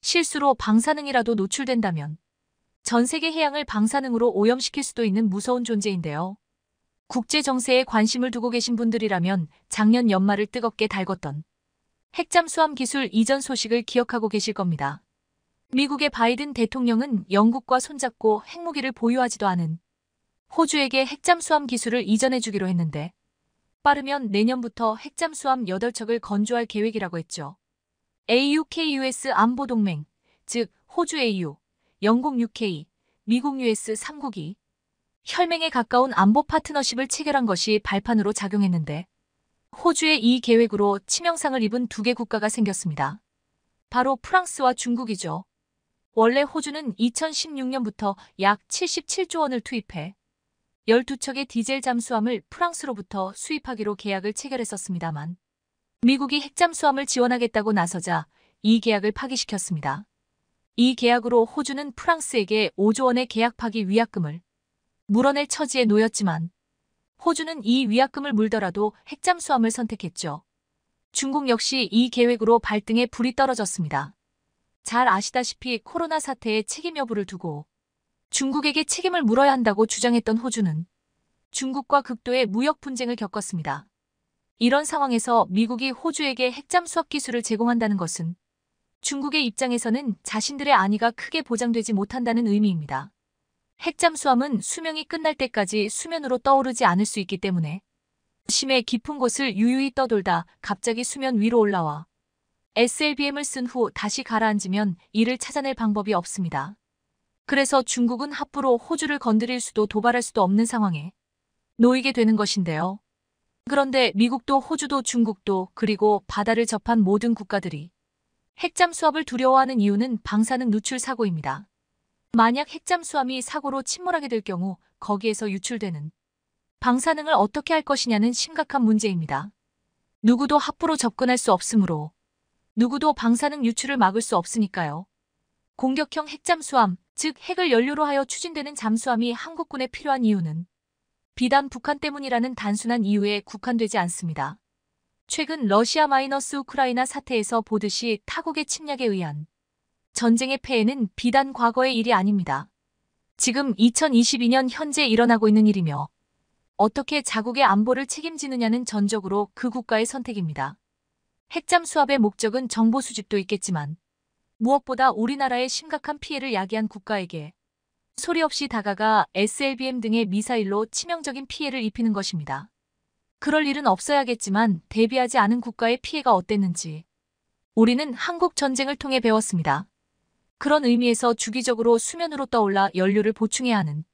실수로 방사능이라도 노출된다면 전 세계 해양을 방사능으로 오염시킬 수도 있는 무서운 존재인데요. 국제 정세에 관심을 두고 계신 분들이라면 작년 연말을 뜨겁게 달궜던 핵잠수함 기술 이전 소식을 기억하고 계실 겁니다. 미국의 바이든 대통령은 영국과 손잡고 핵무기를 보유하지도 않은 호주에게 핵잠수함 기술을 이전해주기로 했는데 빠르면 내년부터 핵잠수함 8척을 건조할 계획이라고 했죠. AUKUS 안보동맹, 즉 호주 AU, 영국 UK, 미국 US 3국이 혈맹에 가까운 안보 파트너십을 체결한 것이 발판으로 작용했는데 호주의 이 계획으로 치명상을 입은 두 개 국가가 생겼습니다. 바로 프랑스와 중국이죠. 원래 호주는 2016년부터 약 77조 원을 투입해 12척의 디젤 잠수함을 프랑스로부터 수입하기로 계약을 체결했었습니다만 미국이 핵잠수함을 지원하겠다고 나서자 이 계약을 파기시켰습니다. 이 계약으로 호주는 프랑스에게 5조 원의 계약 파기 위약금을 물어낼 처지에 놓였지만 호주는 이 위약금을 물더라도 핵잠수함을 선택했죠. 중국 역시 이 계획으로 발등에 불이 떨어졌습니다. 잘 아시다시피 코로나 사태의 책임 여부를 두고 중국에게 책임을 물어야 한다고 주장했던 호주는 중국과 극도의 무역 분쟁을 겪었습니다. 이런 상황에서 미국이 호주에게 핵잠 수업 기술을 제공한다는 것은 중국의 입장에서는 자신들의 안위가 크게 보장되지 못한다는 의미입니다. 핵잠수함은 수명이 끝날 때까지 수면으로 떠오르지 않을 수 있기 때문에 심해 깊은 곳을 유유히 떠돌다 갑자기 수면 위로 올라와 SLBM을 쓴 후 다시 가라앉으면 이를 찾아낼 방법이 없습니다. 그래서 중국은 합부로 호주를 건드릴 수도 도발할 수도 없는 상황에 놓이게 되는 것인데요. 그런데 미국도 호주도 중국도 그리고 바다를 접한 모든 국가들이 핵잠수함을 두려워하는 이유는 방사능 누출 사고입니다. 만약 핵잠수함이 사고로 침몰하게 될 경우 거기에서 유출되는 방사능을 어떻게 할 것이냐는 심각한 문제입니다. 누구도 합부로 접근할 수 없으므로 누구도 방사능 유출을 막을 수 없으니까요. 공격형 핵잠수함, 즉 핵을 연료로 하여 추진되는 잠수함이 한국군에 필요한 이유는 비단 북한 때문이라는 단순한 이유에 국한되지 않습니다. 최근 러시아 마이너스 우크라이나 사태에서 보듯이 타국의 침략에 의한 전쟁의 폐해는 비단 과거의 일이 아닙니다. 지금 2022년 현재 일어나고 있는 일이며 어떻게 자국의 안보를 책임지느냐는 전적으로 그 국가의 선택입니다. 핵잠수합의 목적은 정보 수집도 있겠지만 무엇보다 우리나라의 심각한 피해를 야기한 국가에게 소리 없이 다가가 SLBM 등의 미사일로 치명적인 피해를 입히는 것입니다. 그럴 일은 없어야겠지만 대비하지 않은 국가의 피해가 어땠는지 우리는 한국 전쟁을 통해 배웠습니다. 그런 의미에서 주기적으로 수면으로 떠올라 연료를 보충해야 하는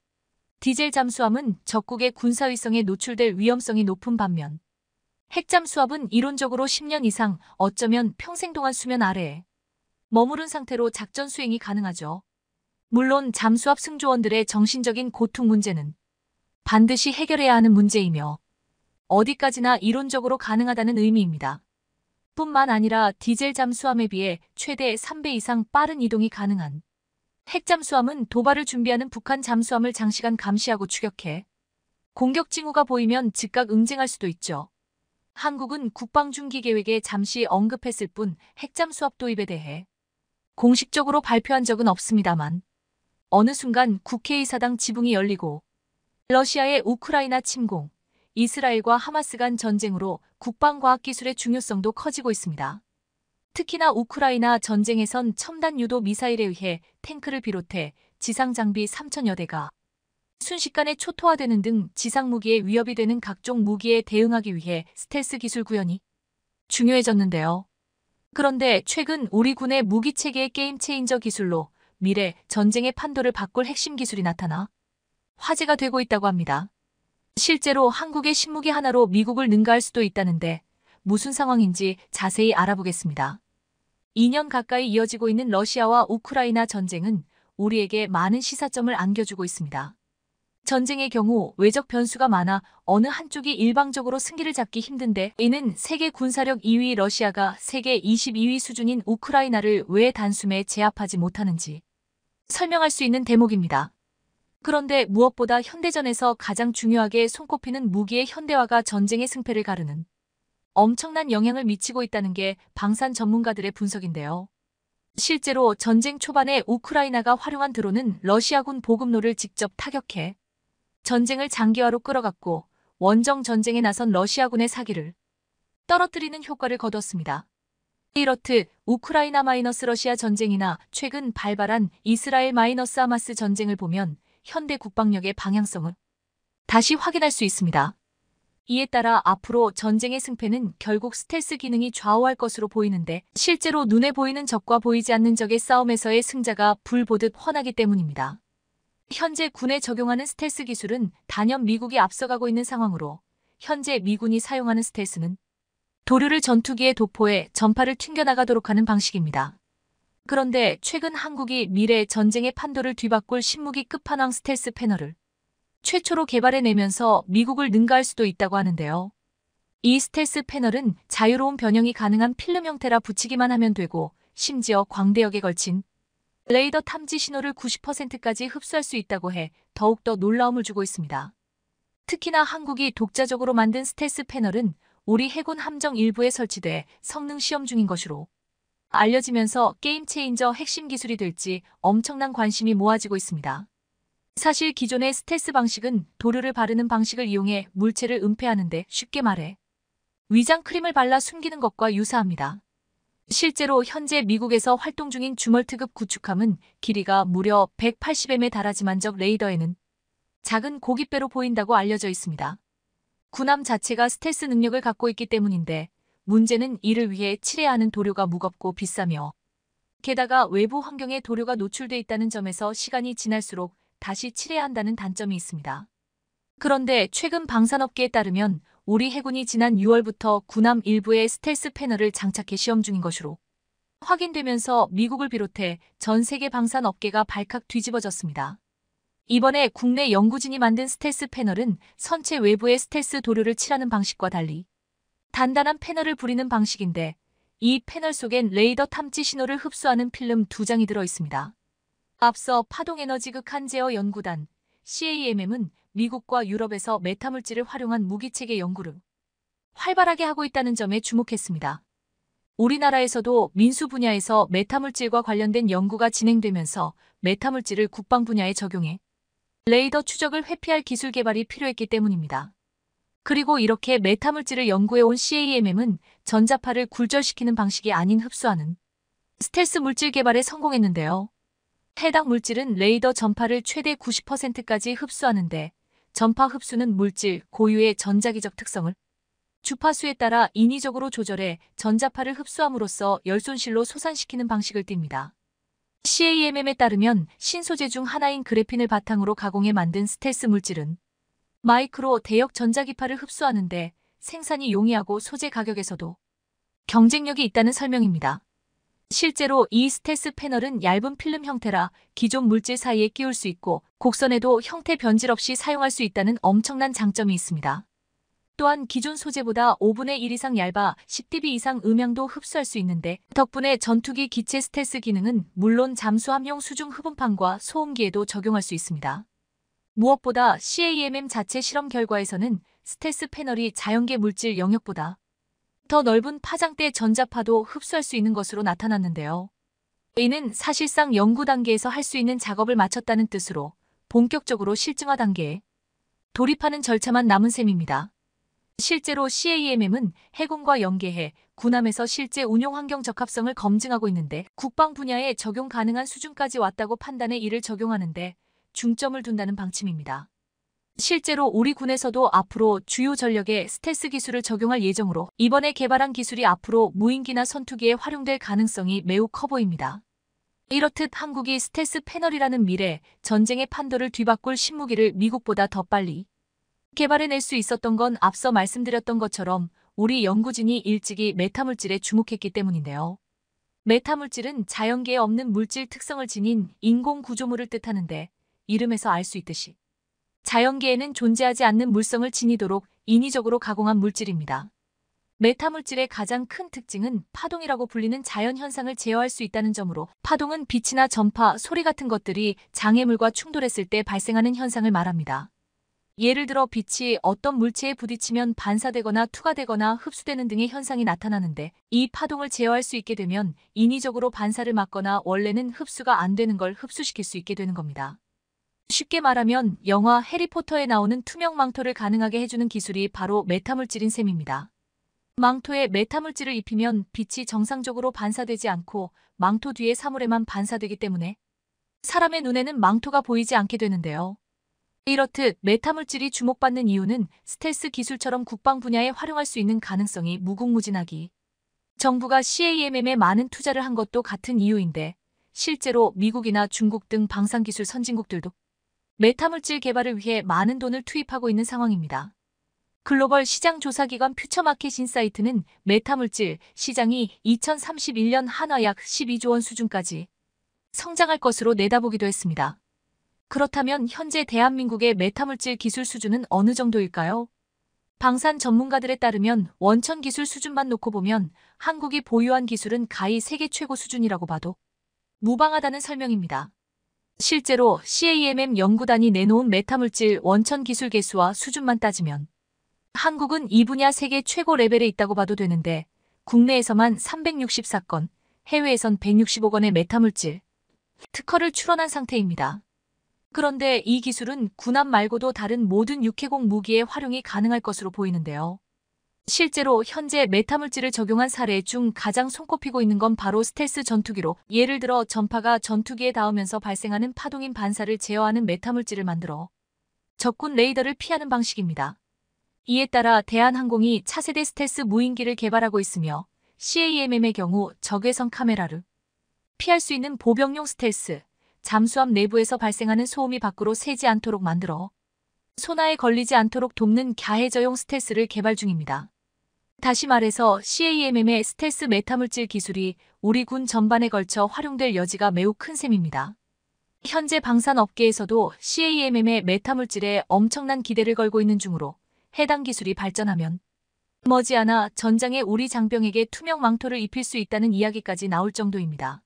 디젤 잠수함은 적국의 군사위성에 노출될 위험성이 높은 반면 핵잠수함은 이론적으로 10년 이상 어쩌면 평생 동안 수면 아래에 머무른 상태로 작전 수행이 가능하죠. 물론 잠수합 승조원들의 정신적인 고통 문제는 반드시 해결해야 하는 문제이며 어디까지나 이론적으로 가능하다는 의미입니다. 뿐만 아니라 디젤 잠수함에 비해 최대 3배 이상 빠른 이동이 가능한 핵잠수함은 도발을 준비하는 북한 잠수함을 장시간 감시하고 추격해 공격 징후가 보이면 즉각 응징할 수도 있죠. 한국은 국방중기 계획에 잠시 언급했을 뿐 핵잠수합 도입에 대해 공식적으로 발표한 적은 없습니다만 어느 순간 국회의사당 지붕이 열리고 러시아의 우크라이나 침공, 이스라엘과 하마스 간 전쟁으로 국방과학기술의 중요성도 커지고 있습니다. 특히나 우크라이나 전쟁에선 첨단 유도 미사일에 의해 탱크를 비롯해 지상 장비 3천여 대가 순식간에 초토화되는 등 지상 무기에 위협이 되는 각종 무기에 대응하기 위해 스텔스 기술 구현이 중요해졌는데요. 그런데 최근 우리 군의 무기 체계의 게임 체인저 기술로 미래 전쟁의 판도를 바꿀 핵심 기술이 나타나 화제가 되고 있다고 합니다. 실제로 한국의 신무기 하나로 미국을 능가할 수도 있다는데 무슨 상황인지 자세히 알아보겠습니다. 2년 가까이 이어지고 있는 러시아와 우크라이나 전쟁은 우리에게 많은 시사점을 안겨주고 있습니다. 전쟁의 경우 외적 변수가 많아 어느 한쪽이 일방적으로 승기를 잡기 힘든데 이는 세계 군사력 2위 러시아가 세계 22위 수준인 우크라이나를 왜 단숨에 제압하지 못하는지 설명할 수 있는 대목입니다. 그런데 무엇보다 현대전에서 가장 중요하게 손꼽히는 무기의 현대화가 전쟁의 승패를 가르는 엄청난 영향을 미치고 있다는 게 방산 전문가들의 분석인데요. 실제로 전쟁 초반에 우크라이나가 활용한 드론은 러시아군 보급로를 직접 타격해 전쟁을 장기화로 끌어갔고 원정 전쟁에 나선 러시아군의 사기를 떨어뜨리는 효과를 거뒀습니다. 이렇듯 우크라이나 마이너스 러시아 전쟁이나 최근 발발한 이스라엘 마이너스 하마스 전쟁을 보면 현대 국방력의 방향성을 다시 확인할 수 있습니다. 이에 따라 앞으로 전쟁의 승패는 결국 스텔스 기능이 좌우할 것으로 보이는데 실제로 눈에 보이는 적과 보이지 않는 적의 싸움에서의 승자가 불보듯 훤하기 때문입니다. 현재 군에 적용하는 스텔스 기술은 단연 미국이 앞서가고 있는 상황으로 현재 미군이 사용하는 스텔스는 도료를 전투기의 도포에 전파를 튕겨나가도록 하는 방식입니다. 그런데 최근 한국이 미래 전쟁의 판도를 뒤바꿀 신무기 끝판왕 스텔스 패널을 최초로 개발해내면서 미국을 능가할 수도 있다고 하는데요. 이 스텔스 패널은 자유로운 변형이 가능한 필름 형태라 붙이기만 하면 되고 심지어 광대역에 걸친 레이더 탐지 신호를 90%까지 흡수할 수 있다고 해 더욱더 놀라움을 주고 있습니다. 특히나 한국이 독자적으로 만든 스텔스 패널은 우리 해군 함정 일부에 설치돼 성능 시험 중인 것으로 알려지면서 게임 체인저 핵심 기술이 될지 엄청난 관심이 모아지고 있습니다. 사실 기존의 스텔스 방식은 도료를 바르는 방식을 이용해 물체를 은폐하는데 쉽게 말해 위장 크림을 발라 숨기는 것과 유사합니다. 실제로 현재 미국에서 활동 중인 주멀트급 구축함은 길이가 무려 180m에 달하지만적 레이더에는 작은 고깃배로 보인다고 알려져 있습니다. 군함 자체가 스텔스 능력을 갖고 있기 때문인데 문제는 이를 위해 칠해 하는 도료가 무겁고 비싸며 게다가 외부 환경에 도료가 노출돼 있다는 점에서 시간이 지날수록 다시 칠해 한다는 단점이 있습니다. 그런데 최근 방산업계에 따르면 우리 해군이 지난 6월부터 군함 일부에 스텔스 패널을 장착해 시험 중인 것으로 확인되면서 미국을 비롯해 전 세계 방산 업계가 발칵 뒤집어졌습니다. 이번에 국내 연구진이 만든 스텔스 패널은 선체 외부에 스텔스 도료를 칠하는 방식과 달리 단단한 패널을 부리는 방식인데 이 패널 속엔 레이더 탐지 신호를 흡수하는 필름 두 장이 들어 있습니다. 앞서 파동에너지극 한제어 연구단 CAMM은 미국과 유럽에서 메타물질을 활용한 무기체계 연구를 활발하게 하고 있다는 점에 주목했습니다. 우리나라에서도 민수 분야에서 메타물질과 관련된 연구가 진행되면서 메타물질을 국방 분야에 적용해 레이더 추적을 회피할 기술 개발이 필요했기 때문입니다. 그리고 이렇게 메타물질을 연구해온 CAMM은 전자파를 굴절시키는 방식이 아닌 흡수하는 스텔스 물질 개발에 성공했는데요. 해당 물질은 레이더 전파를 최대 90%까지 흡수하는데 전파 흡수는 물질 고유의 전자기적 특성을 주파수에 따라 인위적으로 조절해 전자파를 흡수함으로써 열손실로 소산시키는 방식을 띱니다. CAMM에 따르면 신소재 중 하나인 그래핀을 바탕으로 가공해 만든 스텔스 물질은 마이크로 대역 전자기파를 흡수하는데 생산이 용이하고 소재 가격에서도 경쟁력이 있다는 설명입니다. 실제로 이 스테스 패널은 얇은 필름 형태라 기존 물질 사이에 끼울 수 있고 곡선에도 형태 변질 없이 사용할 수 있다는 엄청난 장점이 있습니다. 또한 기존 소재보다 5분의 1 이상 얇아 10dB 이상 음향도 흡수할 수 있는데 덕분에 전투기 기체 스테스 기능은 물론 잠수함용 수중 흡음판과 소음기에도 적용할 수 있습니다. 무엇보다 CAMM 자체 실험 결과에서는 스테스 패널이 자연계 물질 영역보다 더 넓은 파장대 전자파도 흡수할 수 있는 것으로 나타났는데요. a 는 사실상 연구 단계에서 할 수 있는 작업을 마쳤다는 뜻으로 본격적으로 실증화 단계에 돌입하는 절차만 남은 셈입니다. 실제로 CAMM은 해군과 연계해 군함에서 실제 운용 환경 적합성을 검증하고 있는데 국방 분야에 적용 가능한 수준까지 왔다고 판단해 이를 적용하는데 중점을 둔다는 방침입니다. 실제로 우리 군에서도 앞으로 주요 전력에 스텔스 기술을 적용할 예정으로 이번에 개발한 기술이 앞으로 무인기나 선투기에 활용될 가능성이 매우 커 보입니다. 이렇듯 한국이 스텔스 패널이라는 미래 전쟁의 판도를 뒤바꿀 신무기를 미국보다 더 빨리 개발해낼 수 있었던 건 앞서 말씀드렸던 것처럼 우리 연구진이 일찍이 메타물질에 주목했기 때문인데요. 메타물질은 자연계에 없는 물질 특성을 지닌 인공 구조물을 뜻하는데 이름에서 알 수 있듯이 자연계에는 존재하지 않는 물성을 지니도록 인위적으로 가공한 물질입니다. 메타물질의 가장 큰 특징은 파동이라고 불리는 자연현상을 제어할 수 있다는 점으로 파동은 빛이나 전파, 소리 같은 것들이 장애물과 충돌했을 때 발생하는 현상을 말합니다. 예를 들어 빛이 어떤 물체에 부딪히면 반사되거나 투과되거나 흡수되는 등의 현상이 나타나는데 이 파동을 제어할 수 있게 되면 인위적으로 반사를 막거나 원래는 흡수가 안 되는 걸 흡수시킬 수 있게 되는 겁니다. 쉽게 말하면 영화 해리포터에 나오는 투명 망토를 가능하게 해주는 기술이 바로 메타물질인 셈입니다. 망토에 메타물질을 입히면 빛이 정상적으로 반사되지 않고 망토 뒤에 사물에만 반사되기 때문에 사람의 눈에는 망토가 보이지 않게 되는데요. 이렇듯 메타물질이 주목받는 이유는 스텔스 기술처럼 국방 분야에 활용할 수 있는 가능성이 무궁무진하기. 정부가 CAMM에 많은 투자를 한 것도 같은 이유인데 실제로 미국이나 중국 등 방산기술 선진국들도 메타물질 개발을 위해 많은 돈을 투입하고 있는 상황입니다. 글로벌 시장 조사기관 퓨처마켓 인사이트는 메타물질 시장이 2031년 한화 약 12조 원 수준까지 성장할 것으로 내다보기도 했습니다. 그렇다면 현재 대한민국의 메타물질 기술 수준은 어느 정도일까요? 방산 전문가들에 따르면 원천 기술 수준만 놓고 보면 한국이 보유한 기술은 가히 세계 최고 수준이라고 봐도 무방하다는 설명입니다. 실제로 CAMM 연구단이 내놓은 메타물질 원천 기술 개수와 수준만 따지면 한국은 이 분야 세계 최고 레벨에 있다고 봐도 되는데 국내에서만 364건, 해외에선 165건의 메타물질 특허를 출원한 상태입니다. 그런데 이 기술은 군함 말고도 다른 모든 육해공 무기에 활용이 가능할 것으로 보이는데요. 실제로 현재 메타물질을 적용한 사례 중 가장 손꼽히고 있는 건 바로 스텔스 전투기로 예를 들어 전파가 전투기에 닿으면서 발생하는 파동인 반사를 제어하는 메타물질을 만들어 적군 레이더를 피하는 방식입니다. 이에 따라 대한항공이 차세대 스텔스 무인기를 개발하고 있으며 CAMM의 경우 적외선 카메라를 피할 수 있는 보병용 스텔스, 잠수함 내부에서 발생하는 소음이 밖으로 새지 않도록 만들어 소나에 걸리지 않도록 돕는 갸해저용 스텔스를 개발 중입니다. 다시 말해서 CAMM의 스텔스 메타물질 기술이 우리 군 전반에 걸쳐 활용될 여지가 매우 큰 셈입니다. 현재 방산 업계에서도 CAMM의 메타물질에 엄청난 기대를 걸고 있는 중으로 해당 기술이 발전하면 머지않아 전장에 우리 장병에게 투명 망토를 입힐 수 있다는 이야기까지 나올 정도입니다.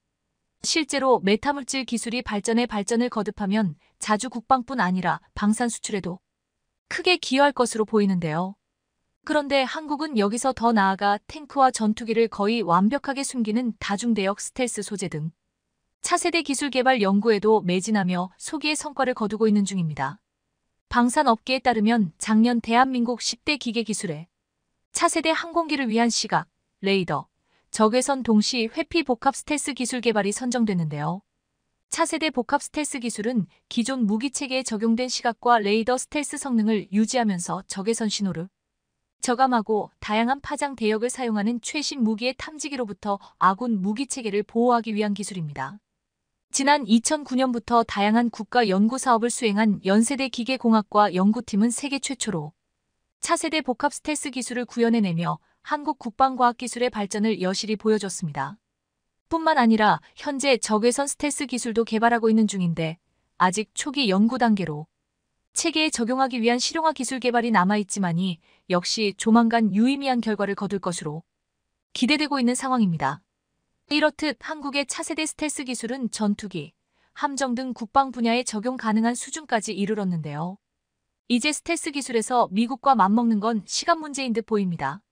실제로 메타물질 기술이 발전해 발전을 거듭하면 자주 국방뿐 아니라 방산 수출에도 크게 기여할 것으로 보이는데요. 그런데 한국은 여기서 더 나아가 탱크와 전투기를 거의 완벽하게 숨기는 다중대역 스텔스 소재 등 차세대 기술 개발 연구에도 매진하며 소기의 성과를 거두고 있는 중입니다. 방산업계에 따르면 작년 대한민국 10대 기계 기술에 차세대 항공기를 위한 시각, 레이더, 적외선 동시 회피 복합 스텔스 기술 개발이 선정됐는데요. 차세대 복합 스텔스 기술은 기존 무기체계에 적용된 시각과 레이더 스텔스 성능을 유지하면서 적외선 신호를 저감하고 다양한 파장 대역을 사용하는 최신 무기의 탐지기로부터 아군 무기체계를 보호하기 위한 기술입니다. 지난 2009년부터 다양한 국가 연구 사업을 수행한 연세대 기계공학과 연구팀은 세계 최초로 차세대 복합 스텔스 기술을 구현해내며 한국 국방과학기술의 발전을 여실히 보여줬습니다. 뿐만 아니라 현재 적외선 스텔스 기술도 개발하고 있는 중인데 아직 초기 연구 단계로 체계에 적용하기 위한 실용화 기술 개발이 남아있지만이 역시 조만간 유의미한 결과를 거둘 것으로 기대되고 있는 상황입니다. 이렇듯 한국의 차세대 스텔스 기술은 전투기, 함정 등 국방 분야에 적용 가능한 수준까지 이르렀는데요. 이제 스텔스 기술에서 미국과 맞먹는 건 시간 문제인 듯 보입니다.